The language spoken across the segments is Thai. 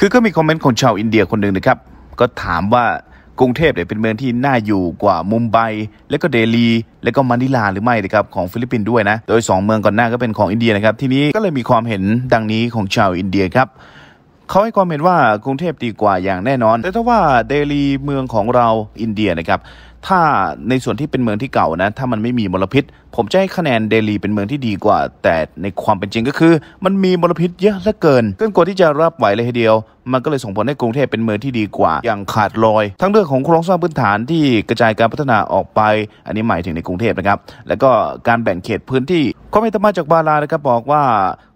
คือก็มีคอมเมนต์ของชาวอินเดียคนหนึ่งนะครับก็ถามว่ากรุงเทพเนี่ยเป็นเมืองที่น่าอยู่กว่ามุมไบ และก็เดลี และก็มานิลาหรือไม่นะครับของฟิลิปปินส์ด้วยนะ โดย 2 เมืองก่อนหน้าก็เป็นของอินเดียนะครับทีนี้ก็เลยมีความเห็นดังนี้ของชาวอินเดียครับเขาให้ความเห็นว่ากรุงเทพดีกว่าอย่างแน่นอน แต่ถ้าว่าเดลีเมืองของเราอินเดียนะครับ ถ้าในส่วนที่เป็นเมืองที่เก่านะถ้ามันไม่มีมลพิษ ผมจะให้คะแนนเดลีเป็นเมืองที่ดีกว่า แต่ในความเป็นจริงก็คือ มันมีมลพิษเยอะเหลือเกินเกินกว่าที่จะรับไหวเลยทีเดียว มันก็เลยส่งผลให้กรุงเทพเป็นเมืองที่ดีกว่า อย่างขาดลอย ทั้งเรื่องของโครงสร้างพื้นฐานที่กระจายการพัฒนาออกไปอันนี้หมายถึงในกรุงเทพนะครับ แล้วก็การแบ่งเขตพื้นที่ข้อมูลธมาจากบาลานะครับบอกว่า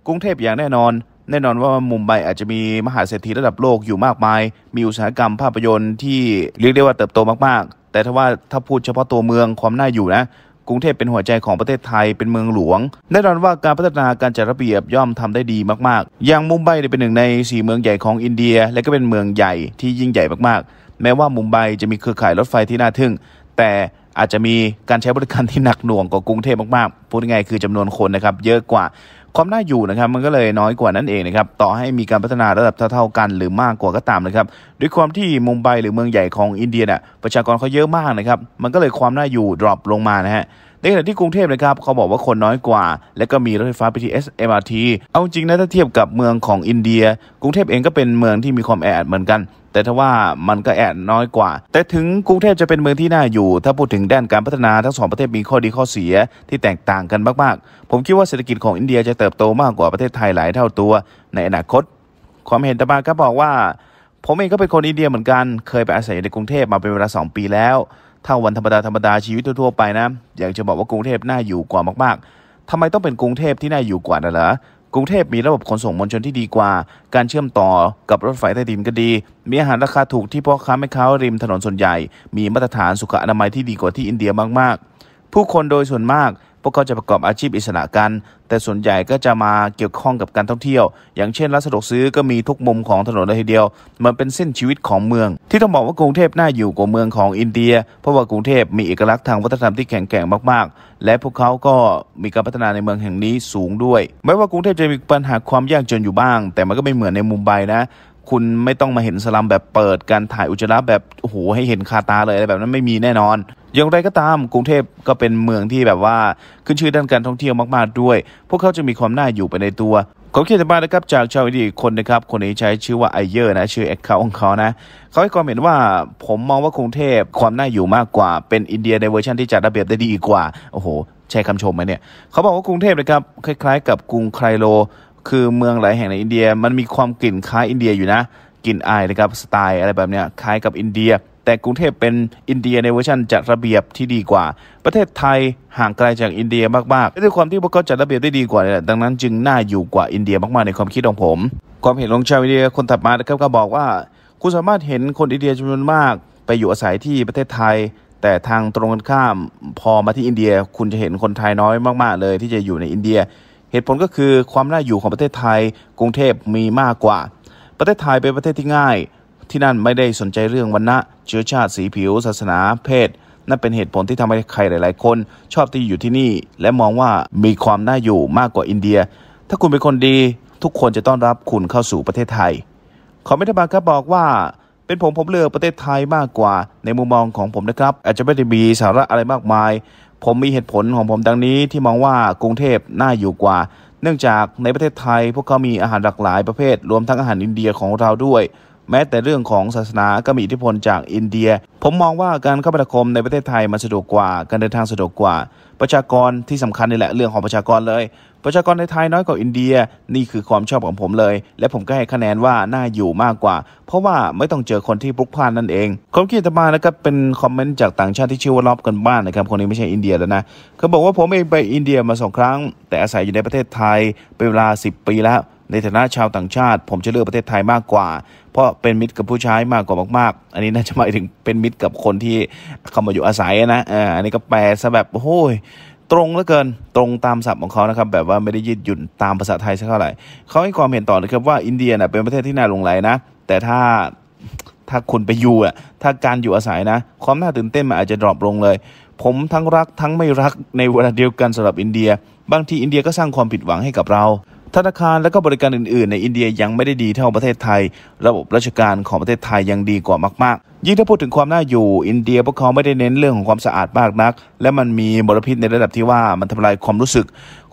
กรุงเทพอย่างแน่นอนแน่นอนว่ามุมไบอาจจะมีมหาเศรษฐีระดับโลกอยู่มากมาย มีอุตสาหกรรมภาพยนตร์ที่เรียกได้ว่าเติบโตมากๆ แต่ถ้าว่าถ้าพูดเฉพาะตัวเมืองความน่าอยู่นะ กรุงเทพเป็นหัวใจของประเทศไทยเป็นเมืองหลวง แน่นอนว่าการพัฒนาการจัดระเบียบย่อมทำได้ดีมากๆ อย่างมุมไบเป็นหนึ่งใน4เมืองใหญ่ของอินเดียและก็เป็นเมืองใหญ่ที่ยิ่งใหญ่มาก ๆ แม้ว่ามุมไบจะมีเครือข่ายรถไฟที่น่าทึ่ง แต่อาจจะมีการใช้บริการที่หนักหน่วงกว่ากรุงเทพมากๆพูดง่ายคือจำนวนคนนะครับเยอะกว่าความน่าอยู่นะครับมันก็เลยน้อยกว่านั่นเองนะครับ ต่อให้มีการพัฒนาระดับเท่าๆกันหรือมากกว่าก็ตามนะครับ ด้วยความที่มุมไบหรือเมืองใหญ่ของอินเดียเนี่ยประชากรเขาเยอะมากนะครับ มันก็เลยความน่าอยู่ดรอปลงมานะฮะในขณะที่กรุงเทพนะครับเขาบอกว่าคนน้อยกว่าและก็มีรถไฟฟ้า BTS MRT เอาจริงนะถ้าเทียบกับเมืองของอินเดีย กรุงเทพเองก็เป็นเมืองที่มีความแออัดเหมือนกัน แต่ถ้าว่ามันก็แอดน้อยกว่า แต่ถึงกรุงเทพจะเป็นเมืองที่น่าอยู่ ถ้าพูดถึงด้านการพัฒนาทั้งสอง ประเทศมีข้อดีข้อเสียที่แตกต่างกันมากๆ ผมคิดว่าเศรษฐกิจของอินเดียจะเติบโตมากกว่าประเทศไทยหลายเท่าตัว ในอนาคตความเห็นตบาก็บอกว่า ผมเองก็เป็นคนอินเดียเหมือนกัน เคยไปอาศัยในกรุงเทพมาเป็นเวลา2ปีแล้วถ้าวันธรรมดาธรรมดาชีวิตทั่วไปนะอยากจะบอกว่ากรุงเทพน่าอยู่กว่ามากๆทำไมต้องเป็นกรุงเทพที่น่าอยู่กว่าน่ะเหรอกรุงเทพมีระบบขนส่งมวลชนที่ดีกว่า การเชื่อมต่อกับรถไฟใต้ดินก็ดี มีอาหารราคาถูกที่พ่อค้าแม่ค้าริมถนนส่วนใหญ่มีมาตรฐานสุขอนามัยที่ดีกว่าที่อินเดียมากๆ ผู้คนโดยส่วนมากพวกเขาจะประกอบอาชีพอิสระกัน แต่ส่วนใหญ่ก็จะมาเกี่ยวข้องกับการท่องเที่ยว อย่างเช่นร้านสะดวกซื้อก็มีทุกมุมของถนนเลยทีเดียว มันเป็นเส้นชีวิตของเมือง ที่ต้องบอกว่ากรุงเทพน่าอยู่กว่าเมืองของอินเดีย เพราะว่ากรุงเทพมีเอกลักษณ์ทางวัฒนธรรมที่แข็งแกร่งมาก ๆ และพวกเขาก็มีการพัฒนาในเมืองแห่งนี้สูง ด้วย แม้ว่ากรุงเทพจะมีปัญหาความยากจนอยู่บ้าง แต่มันก็ไม่เหมือนในมุมไบนะคุณไม่ต้องมาเห็นสลัมแบบเปิดการถ่ายอุจจาระแบบโอ้โหให้เห็นคาตาเลยอะไรแบบนั้นไม่มีแน่นอน อย่างไรก็ตามกรุงเทพก็เป็นเมืองที่แบบว่าขึ้นชื่อด้านการท่องเที่ยวมากๆด้วย พวกเขาจะมีความน่าอยู่ไปในตัวเขาเขียนมานะครับจากชาวอินเดียคนนะครับคนนี้ใช้ชื่อว่าไอเยอร์นะชื่อแอคเคาท์ของเขานะเขาให้ความเห็นว่าผมมองว่ากรุงเทพความน่าอยู่มากกว่าเป็นอินเดียในเวอร์ชันที่จัดระเบียบได้ดีกว่าโอ้โหใช้คำชมไหมเนี่ย เขาบอกว่ากรุงเทพนะครับคล้ายๆ กับกรุงไคลโรคือเมืองหลายแห่งในอินเดียมันมีความกลิ่นคล้ายอินเดียอยู่นะ กลิ่นอายนะครับสไตล์อะไรแบบเนี้ยคล้ายกับอินเดีย แต่กรุงเทพเป็นอินเดียในเวอร์ชันจัดระเบียบที่ดีกว่า ประเทศไทยห่างไกลจากอินเดียมากๆด้วยความที่พวกเขาจัดระเบียบได้ดีกว่า ดังนั้น จึงน่าอยู่กว่าอินเดียมากๆ ในความคิดของผมความเห็นของชาวอินเดียคนถัดมานะครับก็บอกว่า คุณสามารถเห็นคนอินเดียจำนวนมากไปอยู่อาศัยที่ประเทศไทย แต่ทางตรงกันข้ามพอมาที่อินเดียคุณจะเห็นคนไทยน้อยมากๆเลยที่จะอยู่ในอินเดียเหตุผลก็คือความน่าอยู่ของประเทศไทย กรุงเทพมีมากกว่า ประเทศไทยเป็นประเทศที่ง่าย ที่นั่นไม่ได้สนใจเรื่องวรรณะ เชื้อชาติสีผิว ศาสนาเพศ นั่นเป็นเหตุผลที่ทำให้ใครหลายๆ คนชอบที่อยู่ที่นี่ และมองว่ามีความน่าอยู่มากกว่าอินเดีย ถ้าคุณเป็นคนดี ทุกคนจะต้อนรับคุณเข้าสู่ประเทศไทย ขอไม่ทบาครับบอกว่า เป็นผมผมเลือกประเทศไทยมากกว่า ในมุมมองของผมนะครับ อาจจะไม่ได้มีสาระอะไรมากมายผมมีเหตุผลของผมดังนี้ที่มองว่ากรุงเทพน่าอยู่กว่าเนื่องจากในประเทศไทยพวกเขามีอาหารหลากหลายประเภทรวมทั้งอาหารอินเดียของเราด้วยแม้แต่เรื่องของศาสนา ก็มีอิทธิพลจากอินเดีย ผมมองว่าการเข้าปคมในประเทศไทยมันสะดวกกว่าการเดินทางสะดวกกว่า ประชากรที่สำคัญนี่แหละเรื่องของประชากรเลย ประชากรในไทยน้อยกว่าอินเดียนี่คือความชอบของผมเลย และผมก็ให้คะแนนว่าน่าอยู่มากกว่า เพราะว่าไม่ต้องเจอคนที่ปลุกพลานนั่นเองคนขีดตมานะครับเป็นคอมเมนต์จากต่างชาติที่ชื่อว่าล็อบกันบ้านนะครับคนนี้ไม่ใช่อินเดียแล้วนะเขาบอกว่าผมเองไปอินเดียมาสองครั้ง แต่อาศัยอยู่ในประเทศไทยเป็นเวลา10ปีแล้วในฐานะชาวต่างชาติ ผมจะเลือกประเทศไทยมากกว่า เพราะเป็นมิตรกับผู้ใช้มากกว่ามาก ๆ อันนี้น่าจะหมายถึงเป็นมิตรกับคนที่เข้ามาอยู่อาศัยนะอ่าอันนี้ก็แปลซะแบบโอ้ย ตรงเหลือเกินตรงตามศัพท์ของเขานะครับแบบว่าไม่ได้ยืดหยุ่นตามภาษาไทยสักเท่าไหร่เขาให้ความเห็นต่อนะครับว่าอินเดียนะเป็นประเทศที่น่าลงไหลนะแต่ถ้าถ้าคุณไปอยู่อ่ะถ้าการอยู่อาศัยนะ ความน่าตื่นเต้นมันอาจจะดรอปลงเลย ผมทั้งรักทั้งไม่รักในเวลาเดียวกันสำหรับอินเดียบางทีอินเดียก็สร้างความผิดหวังให้กับเราธนาคารและก็บริการอื่น ๆใน อินเดียยังไม่ได้ดีเท่าประเทศไทย ระบบราชการของประเทศไทยยังดีกว่ามากๆ ยิ่งถ้าพูดถึงความน่าอยู่อินเดียพวกเขาไม่ได้เน้นเรื่องของความสะอาดมากนัก และมันมีมลพิษในระดับที่ว่ามันทำลายความรู้สึก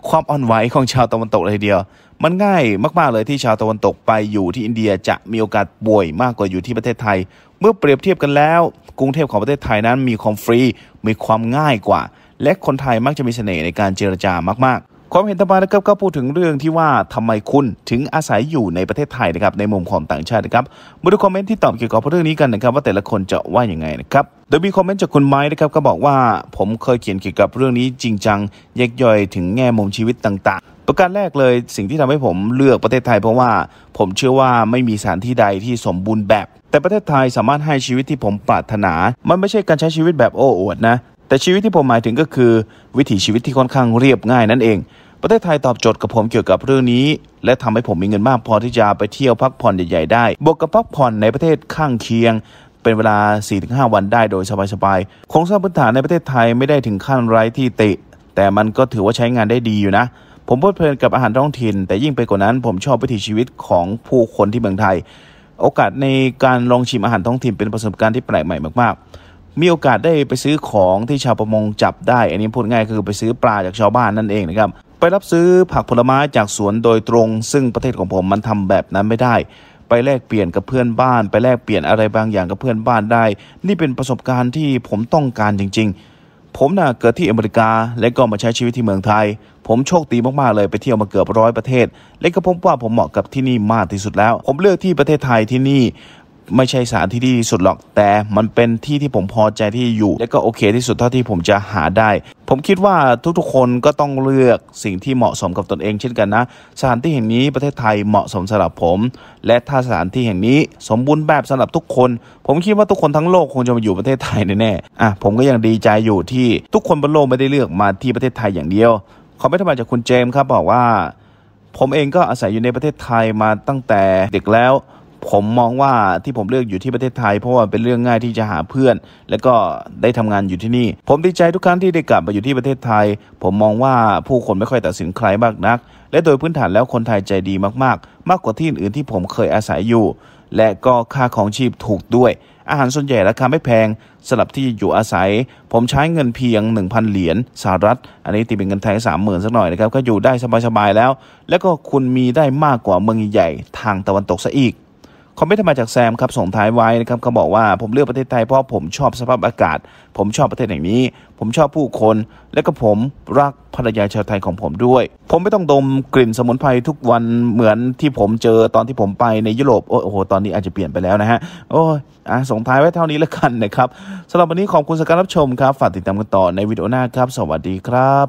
ความอ่อนไหวของชาวตะวันตกเลยทีเดียวมันง่ายมากๆเลยที่ชาวตะวันตกไปอยู่ที่อินเดียจะมีโอกาสป่วยมากกว่าอยู่ที่ประเทศไทย เมื่อเปรียบเทียบกันแล้ว กรุงเทพของประเทศไทยนั้นมีความฟรีมีความง่ายกว่า และคนไทยมักจะมีเสน่ห์ในการเจรจามากความเห็นต่อมานะครับก็พูดถึงเรื่องที่ว่าทำไมคุณถึงอาศัยอยู่ในประเทศไทยนะครับในมุมของต่างชาตินะครับมาดูคอมเมนต์ที่ตอบเกี่ยวกับเรื่องนี้กันนะครับว่าแต่ละคนจะว่าอย่างไงนะครับโดยมีคอมเมนต์จากคุณไม้นะครับก็บอกว่าผมเคยเขียนเกี่ยวกับเรื่องนี้จริงจังแยกย่อยถึงแง่มุมชีวิตต่างๆ ประการแรกเลยสิ่งที่ทำให้ผมเลือกประเทศไทยเพราะว่าผมเชื่อว่าไม่มีสถานที่ใดที่สมบูรณ์แบบ แต่ประเทศไทยสามารถให้ชีวิตที่ผมปรารถนา มันไม่ใช่การใช้ชีวิตแบบโอ้อวดนะแต่ชีวิตที่ผมหมายถึงก็คือวิถีชีวิตที่ค่อนข้างเรียบง่ายนั่นเอง ประเทศไทยตอบโจทย์กับผมเกี่ยวกับเรื่องนี้ และทำให้ผมมีเงินมากพอที่จะไปเที่ยวพักผ่อนใหญ่ๆได้บวกกับพักผ่อนในประเทศข้างเคียง เป็นเวลา 4-5 วันได้โดยสบายๆโครงสร้างพื้นฐานในประเทศไทยไม่ได้ถึงขั้นไร้ที่ติแต่มันก็ถือว่าใช้งานได้ดีอยู่นะ ผมเพลิดเพลินกับอาหารท้องถิ่น แต่ยิ่งไปกว่านั้นผมชอบวิถีชีวิตของผู้คนที่เมืองไทย โอกาสในการลองชิมอาหารท้องถิ่นเป็นประสบการณ์ที่แปลกใหม่มาก ๆมีโอกาสได้ไปซื้อของที่ชาวประมงจับได้ อันนี้พูดง่ายคือไปซื้อปลาจากชาวบ้านนั่นเองนะครับ ไปรับซื้อผักผลไม้จากสวนโดยตรง ซึ่งประเทศของผมมันทำแบบนั้นไม่ได้ ไปแลกเปลี่ยนกับเพื่อนบ้าน ไปแลกเปลี่ยนอะไรบางอย่างกับเพื่อนบ้านได้ นี่เป็นประสบการณ์ที่ผมต้องการจริงๆ ผมน่ะเกิดที่อเมริกา และก็มาใช้ชีวิตที่เมืองไทย ผมโชคดีมากๆเลยไปเที่ยวมาเกือบร้อยประเทศ และก็พบว่าผมเหมาะกับที่นี่มากที่สุดแล้ว ผมเลือกที่ประเทศไทยที่นี่ไม่ใช่สถานที่ที่ดีสุดหรอกแต่มันเป็นที่ที่ผมพอใจที่อยู่ และก็โอเค ที่สุดเท่าที่ผมจะหาได้ ผมคิดว่าทุกๆคนก็ต้องเลือกสิ่งที่เหมาะสมกับตนเอง เช่นกันนะสถานที่แห่งนี้ประเทศไทยเหมาะสมสำหรับผม และถ้าสถานที่แห่งนี้ สมบูรณ์แบบสำหรับทุกคน ผมคิดว่าทุกคนทั้งโลกคงจะมาอยู่ประเทศไทยแน่ๆอ่ะผมก็ยังดีใจอยู่ที่ทุกคนบนโลกไม่ได้เลือกมาที่ประเทศไทยอย่างเดียวาอม่ทนตมาจากคุณเจมส์ครับบอกว่า ผมเองก็อาศัยอยู่ในประเทศไทยมาตั้งแต่ เด็กแล้วผมมองว่าที่ผมเลือกอยู่ที่ประเทศไทยเพราะว่าเป็นเรื่องง่ายที่จะหาเพื่อน แล้วก็ได้ทำงานอยู่ที่นี่ ผมดีใจทุกครั้งที่ได้กลับมาอยู่ที่ประเทศไทย ผมมองว่าผู้คนไม่ค่อยตัดสินใครมากนัก และโดยพื้นฐานแล้วคนไทยใจดีมาก ๆ มากกว่าที่อื่นที่ผมเคยอาศัยอยู่ และก็ค่าของชีพถูกด้วย อาหารส่วนใหญ่ราคาไม่แพงสำหรับที่อยู่อาศัย ผมใช้เงินเพียง1,000เหรียญสหรัฐอันนี้ตีเป็นเงินไทย 30,000สักหน่อยนะครับ ก็อยู่ได้สบายๆแล้ว และก็คุณมีได้มากกว่าเมืองใหญ่ทางตะวันตกซะอีกคอมเมนต์มาจากแซมครับส่งท้ายไว้นะครับเขาบอกว่าผมเลือกประเทศไทยเพราะผมชอบสภาพอากาศ ผมชอบประเทศแห่งนี้ ผมชอบผู้คน และก็ผมรักภรรยาชาวไทยของผมด้วย ผมไม่ต้องดมกลิ่นสมุนไพรทุกวันเหมือนที่ผมเจอตอนที่ผมไปในยุโรปโอ้โหตอนนี้อาจจะเปลี่ยนไปแล้วนะฮะโอ้ยอ่ะส่งท้ายไว้เท่านี้แล้วกันนะครับสำหรับวันนี้ขอบคุณสการรับชมครับ ฝากติดตามกันต่อในวิดีโอหน้าครับ สวัสดีครับ